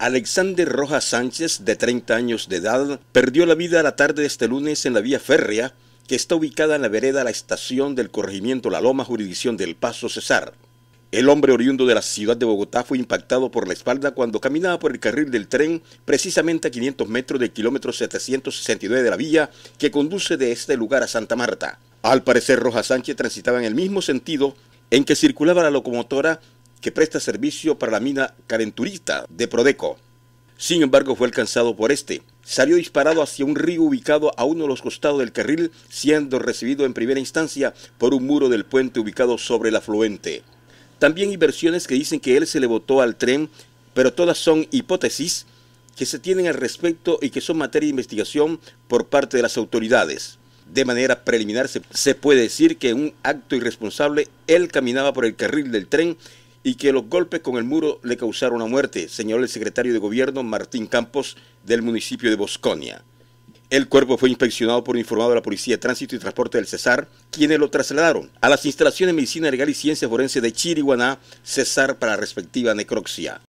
Alexander Rojas Sánchez, de 30 años de edad, perdió la vida a la tarde de este lunes en la vía férrea que está ubicada en la vereda La Estación del Corregimiento La Loma, jurisdicción del Paso Cesar. El hombre oriundo de la ciudad de Bogotá fue impactado por la espalda cuando caminaba por el carril del tren, precisamente a 500 metros del kilómetro 769 de la vía que conduce de este lugar a Santa Marta. Al parecer, Rojas Sánchez transitaba en el mismo sentido en que circulaba la locomotora que presta servicio para la mina Calenturita de Prodeco. Sin embargo, fue alcanzado por este. Salió disparado hacia un río ubicado a uno de los costados del carril, siendo recibido en primera instancia por un muro del puente ubicado sobre el afluente. También hay versiones que dicen que él se le botó al tren, pero todas son hipótesis que se tienen al respecto y que son materia de investigación por parte de las autoridades. De manera preliminar se puede decir que en un acto irresponsable él caminaba por el carril del tren y que los golpes con el muro le causaron la muerte, señaló el secretario de gobierno Martín Campos del municipio de Bosconia. El cuerpo fue inspeccionado por un informado de la Policía de Tránsito y Transporte del Cesar, quienes lo trasladaron a las instalaciones de Medicina Legal y Ciencia Forense de Chiriguaná, Cesar, para la respectiva necropsia.